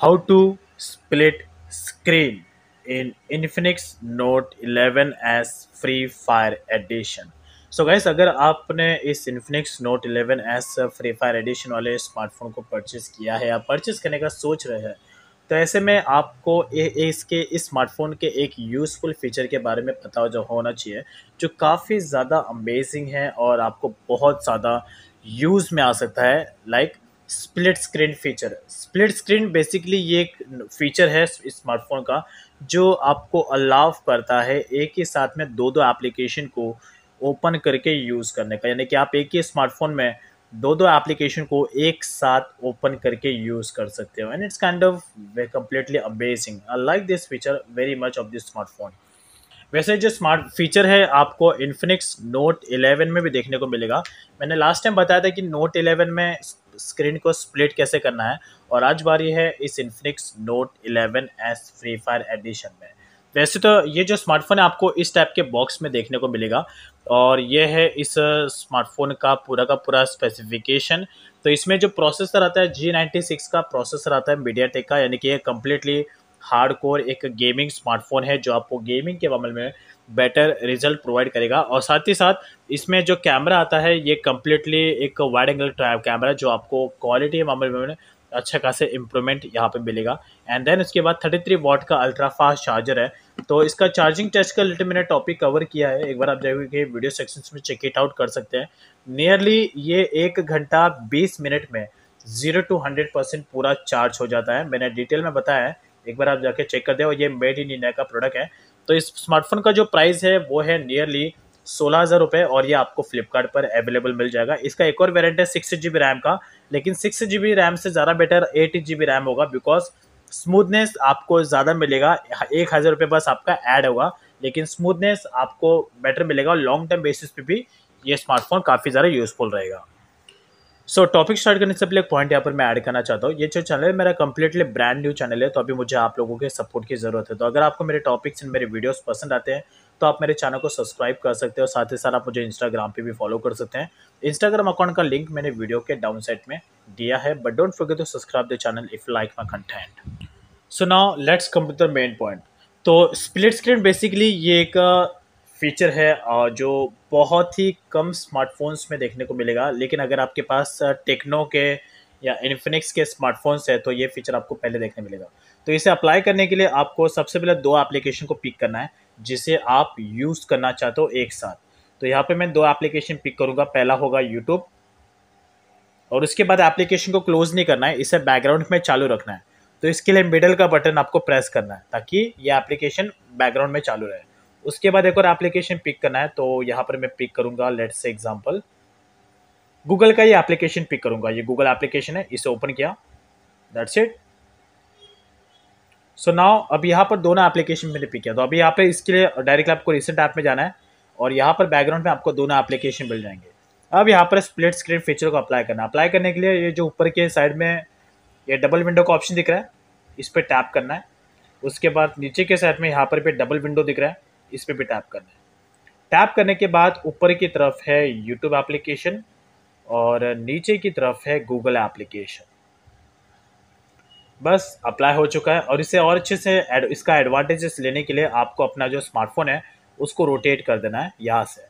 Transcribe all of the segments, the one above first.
how to split screen in Infinix Note 11 as Free Fire Edition. So so guys अगर आपने इस Infinix Note 11 S Free Fire edition वाले smartphone को purchase किया है या परचेज़ करने का सोच रहे हैं तो ऐसे में आपको ए, ए, इसके इस स्मार्टफोन के एक यूज़फुल फीचर के बारे में पता जो होना चाहिए जो काफ़ी ज़्यादा अमेजिंग है और आपको बहुत ज़्यादा यूज़ में आ सकता है like split screen feature split screen basically ये एक फीचर है स्मार्टफोन का जो आपको अलाव करता है एक ही साथ में दो दो एप्लीकेशन को ओपन करके यूज़ करने का यानी कि आप एक ही स्मार्टफोन में दो दो एप्लीकेशन को एक साथ ओपन करके यूज़ कर सकते हो and it's kind of completely completely amazing I like this feature very much of this smartphone वैसे जो स्मार्ट फीचर है आपको इन्फिनिक्स नोट 11 में भी देखने को मिलेगा मैंने लास्ट टाइम बताया था कि नोट 11 में स्क्रीन को स्प्लिट कैसे करना है और आज बारी है इस Infinix Note 11 S Free Fire edition में वैसे तो ये जो स्मार्टफोन है आपको इस टाइप के बॉक्स में देखने को मिलेगा और ये है इस स्मार्टफोन का पूरा का पूरा स्पेसिफिकेशन तो इसमें जो प्रोसेसर आता है जी नाइन्टी सिक्स का प्रोसेसर आता है मीडिया टेक का यानी कि ये कम्प्लीटली हार्ड कोर एक गेमिंग स्मार्टफोन है जो आपको गेमिंग के मामले में बेटर रिजल्ट प्रोवाइड करेगा और साथ ही साथ इसमें जो कैमरा आता है ये कम्प्लीटली एक वाइड एंगल कैमरा जो आपको क्वालिटी के मामले में अच्छा खासा इंप्रूवमेंट यहाँ पे मिलेगा एंड देन उसके बाद 33 वॉट का अल्ट्रा फास्ट चार्जर है तो इसका चार्जिंग टेस्ट का लिटल मैंने टॉपिक कवर किया है एक बार आप जाइए कि वीडियो सेक्शन में चेक इट आउट कर सकते हैं नियरली ये एक घंटा बीस मिनट में ज़ीरो टू हंड्रेड परसेंट पूरा चार्ज हो जाता है मैंने डिटेल में बताया है एक बार आप जाके चेक कर दें और ये मेड इन इंडिया का प्रोडक्ट है तो इस स्मार्टफोन का जो प्राइस है वो है नियरली सोलह हज़ार रुपये और ये आपको फ्लिपकार्ट पर अवेलेबल मिल जाएगा इसका एक और वेरियंट है सिक्स जी रैम का लेकिन सिक्स जी रैम से ज़्यादा बेटर एट जी रैम होगा बिकॉज स्मूथनेस आपको ज़्यादा मिलेगा एक हज़ार रुपये बस आपका ऐड होगा लेकिन स्मूथनेस आपको बेटर मिलेगा लॉन्ग टर्म बेसिस पे भी ये स्मार्टफोन काफ़ी ज़्यादा यूज़फुल रहेगा सो टॉपिक स्टार्ट करने से पहले एक पॉइंट यहाँ पर मैं ऐड करना चाहता हूँ ये जो चैनल है मेरा कंप्लीटली ब्रांड न्यू चैनल है तो अभी मुझे आप लोगों के सपोर्ट की ज़रूरत है तो अगर आपको मेरे टॉपिक्स एंड मेरे वीडियोस पसंद आते हैं तो आप मेरे चैनल को सब्सक्राइब कर सकते हैं और साथ ही साथ आप मुझे इंस्टाग्राम पर भी फॉलो कर सकते हैं इंस्टाग्राम अकाउंट का लिंक मैंने वीडियो के डाउन साइड में दिया है but don't forget to subscribe the channel if like my content so now let's come to the main point तो स्प्लिट स्क्रीन बेसिकली ये एक फीचर है जो बहुत ही कम स्मार्टफोन्स में देखने को मिलेगा लेकिन अगर आपके पास टेक्नो के या इन्फिनिक्स के स्मार्टफोन्स है तो ये फीचर आपको पहले देखने मिलेगा तो इसे अप्लाई करने के लिए आपको सबसे पहले दो एप्लीकेशन को पिक करना है जिसे आप यूज़ करना चाहते हो एक साथ तो यहाँ पे मैं दो एप्लीकेशन पिक करूँगा पहला होगा यूट्यूब और उसके बाद एप्लीकेशन को क्लोज नहीं करना है इसे बैकग्राउंड में चालू रखना है तो इसके लिए मिडल का बटन आपको प्रेस करना है ताकि ये एप्लीकेशन बैकग्राउंड में चालू रहे उसके बाद एक और एप्लीकेशन पिक करना है तो यहाँ पर मैं पिक करूंगा लेट्स से एग्जाम्पल गूगल का ये एप्लीकेशन पिक करूंगा ये गूगल एप्लीकेशन है इसे ओपन किया दैट्स इट सो नाउ अब यहाँ पर दोनों एप्लीकेशन मैंने पिक किया तो अभी यहाँ पे इसके लिए डायरेक्ट आपको रिसेंट ऐप में जाना है और यहाँ पर बैकग्राउंड में आपको दोनों एप्लीकेशन मिल जाएंगे अब यहाँ पर स्प्लिट स्क्रीन फीचर को अप्लाई करना अप्लाई करने के लिए ये जो ऊपर के साइड में ये डबल विंडो का ऑप्शन दिख रहा है इस पर टैप करना है उसके बाद नीचे के साइड में यहाँ पर भी डबल विंडो दिख रहा है इस पर भी टैप करना है टैप करने के बाद ऊपर की तरफ है यूट्यूब एप्लीकेशन और नीचे की तरफ है गूगल एप्लीकेशन बस अप्लाई हो चुका है और इसे और अच्छे से एड, इसका एडवांटेजेस लेने के लिए आपको अपना जो स्मार्टफोन है उसको रोटेट कर देना है यहाँ से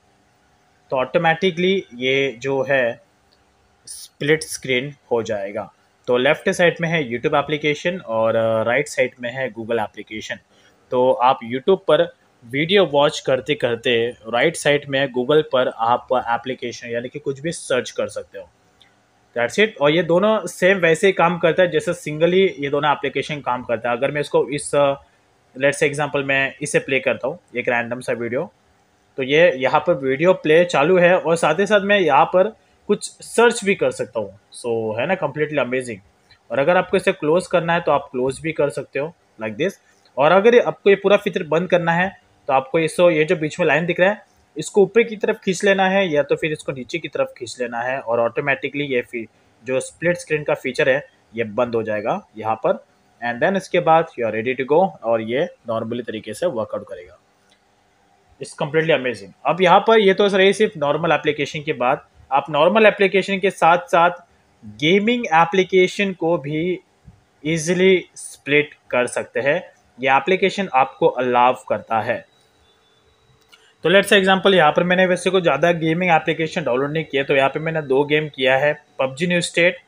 तो ऑटोमेटिकली ये जो है स्प्लिट स्क्रीन हो जाएगा तो लेफ्ट साइड में है यूट्यूब एप्लीकेशन और राइट uh, साइड में है गूगल एप्लीकेशन तो आप यूट्यूब पर वीडियो वॉच करते करते राइट साइड में गूगल पर आप एप्लीकेशन यानी कि कुछ भी सर्च कर सकते हो दैट्स इट और ये दोनों सेम वैसे ही काम करता है जैसे सिंगली ये दोनों एप्लीकेशन काम करता है अगर मैं इसको इस लेट्स एग्जांपल मैं इसे प्ले करता हूँ एक रैंडम सा वीडियो तो ये यहाँ पर वीडियो प्ले चालू है और साथ ही साथ मैं यहाँ पर कुछ सर्च भी कर सकता हूँ सो so, है ना कम्प्लीटली अमेजिंग और अगर आपको इसे क्लोज करना है तो आप क्लोज भी कर सकते हो लाइक like दिस और अगर आपको ये पूरा फीचर बंद करना है तो आपको ये सो ये जो बीच में लाइन दिख रहा है इसको ऊपर की तरफ खींच लेना है या तो फिर इसको नीचे की तरफ खींच लेना है और ऑटोमेटिकली ये फिर जो स्प्लिट स्क्रीन का फीचर है ये बंद हो जाएगा यहाँ पर एंड देन इसके बाद you are ready to go और ये नॉर्मली तरीके से वर्कआउट करेगा इट्स कम्प्लीटली अमेजिंग अब यहाँ पर ये तो रही सिर्फ नॉर्मल एप्लीकेशन की बात आप नॉर्मल एप्लीकेशन के साथ साथ गेमिंग एप्लीकेशन को भी ईजिली स्प्लिट कर सकते हैं ये एप्लीकेशन आपको अलाव करता है तो लेट्स एग्जांपल यहाँ पर मैंने वैसे को ज़्यादा गेमिंग एप्लीकेशन डाउनलोड नहीं किया तो यहाँ पे मैंने दो गेम किया है पबजी न्यू स्टेट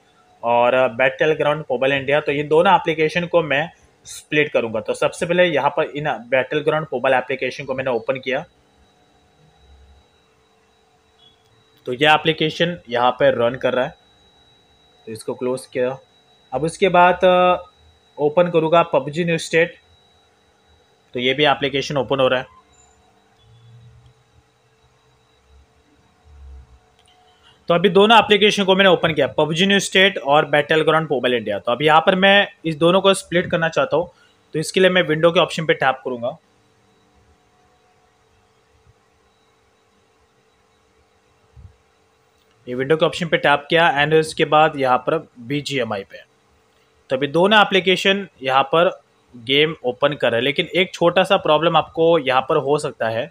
और बैटल ग्राउंड मोबाइल इंडिया तो ये दोनों एप्लीकेशन को मैं स्प्लिट करूँगा तो सबसे पहले यहाँ पर इन बैटल ग्राउंड मोबाइल एप्लीकेशन को मैंने ओपन किया तो यह एप्लीकेशन यहाँ पर रन कर रहा है तो इसको क्लोज किया अब उसके बाद ओपन uh, करूँगा पबजी न्यू स्टेट तो ये भी एप्लीकेशन ओपन हो रहा है तो अभी दोनों एप्लीकेशन को मैंने ओपन किया पबजी न्यू स्टेट और बैटल ग्राउंड मोबाइल इंडिया तो अब यहाँ पर मैं इस दोनों को स्प्लिट करना चाहता हूँ तो इसके लिए मैं विंडो के ऑप्शन पे टैप करूँगा ये विंडो के ऑप्शन पे टैप किया एंड उसके बाद यहाँ पर बी पे तो अभी दोनों एप्लीकेशन यहाँ पर गेम ओपन कर रहे हैं लेकिन एक छोटा सा प्रॉब्लम आपको यहाँ पर हो सकता है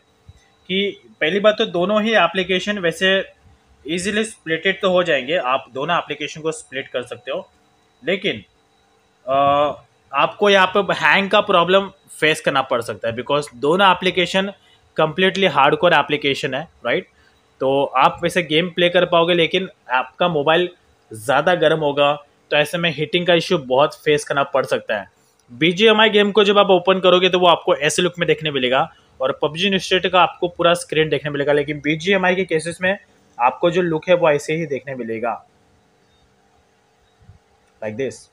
कि पहली बात तो दोनों ही एप्लीकेशन वैसे ईजिली स्प्लिटेड तो हो जाएंगे आप दोनों एप्लीकेशन को स्प्लिट कर सकते हो लेकिन आ, आपको यहाँ पर हैंग का प्रॉब्लम फेस करना पड़ सकता है बिकॉज दोनों application completely hard core application है राइट तो आप वैसे गेम प्ले कर पाओगे लेकिन आपका मोबाइल ज़्यादा गर्म होगा तो ऐसे में हीटिंग का इश्यू बहुत फेस करना पड़ सकता है बी गेम को जब आप ओपन करोगे तो वो आपको ऐसे लुक में देखने मिलेगा और पबजी इंस्टेट का आपको पूरा स्क्रीन देखने मिलेगा लेकिन बी के केसेस में आपको जो लुक है वो ऐसे ही देखने मिलेगा like this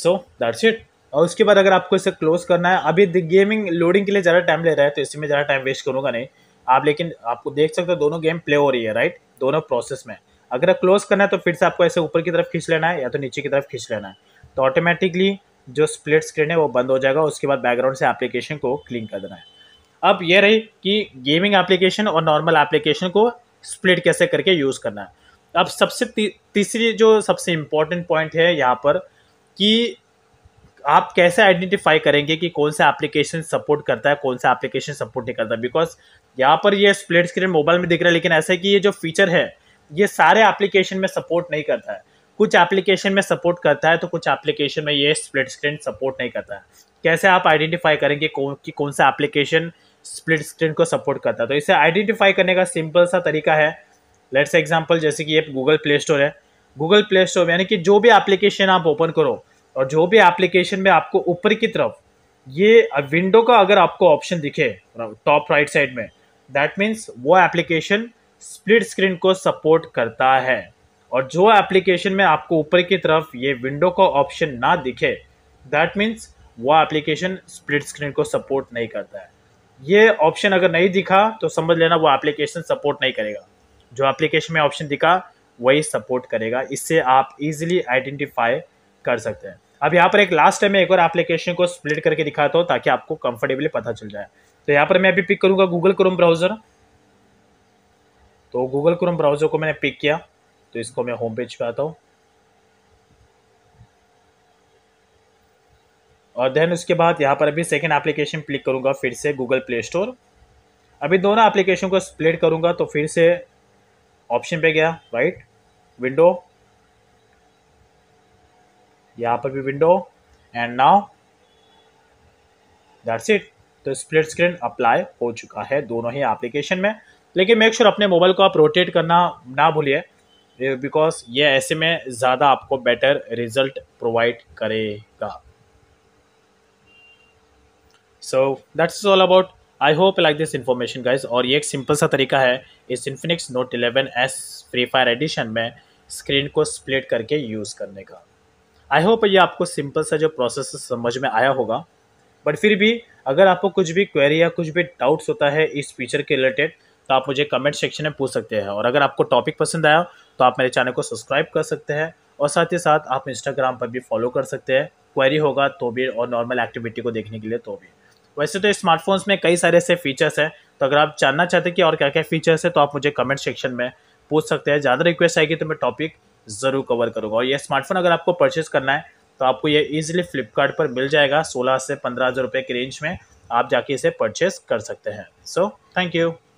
so that's it और उसके बाद अगर आपको इसे क्लोज करना है अभी गेमिंग लोडिंग के लिए ज़्यादा टाइम ले रहा है तो इसमें ज़्यादा टाइम वेस्ट करूँगा नहीं आप लेकिन आपको देख सकते हो दोनों गेम प्ले हो रही है राइट दोनों प्रोसेस में अगर क्लोज करना है तो फिर से आपको ऐसे ऊपर की तरफ खींच लेना है या तो नीचे की तरफ खींच लेना है तो ऑटोमेटिकली जो स्प्लिट स्क्रीन है वो बंद हो जाएगा उसके बाद बैकग्राउंड से एप्लीकेशन को क्लीन कर देना है अब ये रही कि गेमिंग एप्लीकेशन और नॉर्मल एप्लीकेशन को स्प्लिट कैसे करके यूज़ करना है अब सबसे ती, तीसरी जो सबसे इम्पोर्टेंट पॉइंट है यहाँ पर कि आप कैसे आइडेंटिफाई करेंगे कि कौन सा एप्लीकेशन सपोर्ट करता है कौन सा एप्लीकेशन सपोर्ट नहीं करता बिकॉज यहाँ पर ये स्प्लिट स्क्रीन मोबाइल में दिख रहा है लेकिन ऐसा कि ये जो फीचर है ये सारे एप्लीकेशन में सपोर्ट नहीं करता है कुछ एप्लीकेशन में सपोर्ट करता है तो कुछ एप्लीकेशन में ये स्प्लिट स्क्रीन सपोर्ट नहीं करता है कैसे आप आइडेंटिफाई करेंगे कौन कि कौन सा एप्लीकेशन स्प्लिट स्क्रीन को सपोर्ट करता है तो इसे आइडेंटिफाई करने का सिंपल सा तरीका है लेट्स एग्जाम्पल जैसे कि ये गूगल प्ले स्टोर है गूगल प्ले स्टोर यानी कि जो भी एप्लीकेशन आप ओपन करो और जो भी एप्लीकेशन में आपको ऊपर की तरफ ये विंडो का अगर आपको ऑप्शन दिखे टॉप राइट साइड में दैट मीन्स वो एप्लीकेशन स्प्लिट स्क्रीन को सपोर्ट करता है और जो एप्लीकेशन में आपको ऊपर की तरफ ये विंडो का ऑप्शन ना दिखे दैट मीन्स वो एप्लीकेशन स्प्लिट स्क्रीन को सपोर्ट नहीं करता है ये ऑप्शन अगर नहीं दिखा तो समझ लेना वो एप्लीकेशन सपोर्ट नहीं करेगा जो एप्लीकेशन में ऑप्शन दिखा वही सपोर्ट करेगा इससे आप इजिली आइडेंटिफाई कर सकते हैं अब यहाँ पर एक लास्ट टाइम मैं एक और एप्लीकेशन को स्प्लिट करके दिखाता हूँ ताकि आपको कंफर्टेबली पता चल जाए तो यहाँ पर मैं अभी पिक करूँगा गूगल क्रोम ब्राउज़र तो गूगल क्रोम ब्राउज़र को मैंने पिक किया तो इसको मैं होम पेज पे आता हूँ और देन उसके बाद यहाँ पर अभी सेकेंड एप्लीकेशन क्लिक करूँगा फिर से गूगल प्ले स्टोर अभी दोनों एप्लीकेशन को स्प्लिट करूँगा तो फिर से ऑप्शन पे गया राइट विंडो यहाँ पर भी window and now that's it तो स्प्लिट स्क्रीन अप्लाई हो चुका है दोनों ही एप्लीकेशन में लेकिन मेक श्योर sure अपने मोबाइल को आप रोटेट करना ना भूलिए बिकॉज ये ऐसे में ज़्यादा आपको बेटर रिजल्ट प्रोवाइड करेगा so that's all about I hope like this information guys और ये एक सिंपल सा तरीका है इस Infinix Note 11 S Free Fire edition में स्क्रीन को स्प्लिट करके यूज़ करने का आई होप ये आपको सिंपल सा जो प्रोसेस समझ में आया होगा बट फिर भी अगर आपको कुछ भी क्वेरी या कुछ भी डाउट्स होता है इस फीचर के रिलेटेड तो आप मुझे कमेंट सेक्शन में पूछ सकते हैं और अगर आपको टॉपिक पसंद आया तो आप मेरे चैनल को सब्सक्राइब कर सकते हैं और साथ ही साथ आप इंस्टाग्राम पर भी फॉलो कर सकते हैं क्वेरी होगा तो भी और नॉर्मल एक्टिविटी को देखने के लिए तो भी वैसे तो स्मार्टफोन्स में कई सारे ऐसे फीचर्स हैं तो अगर आप जानना चाहते हैं कि और क्या क्या फीचर्स है तो आप मुझे कमेंट सेक्शन में पूछ सकते हैं ज़्यादा रिक्वेस्ट आएगी तो मैं टॉपिक ज़रूर कवर करूंगा और ये स्मार्टफोन अगर आपको परचेस करना है तो आपको ये ईजिली फ्लिपकार्ट पर मिल जाएगा सोलह से पंद्रह हज़ार रुपये के रेंज में आप जाके इसे परचेस कर सकते हैं सो थैंक यू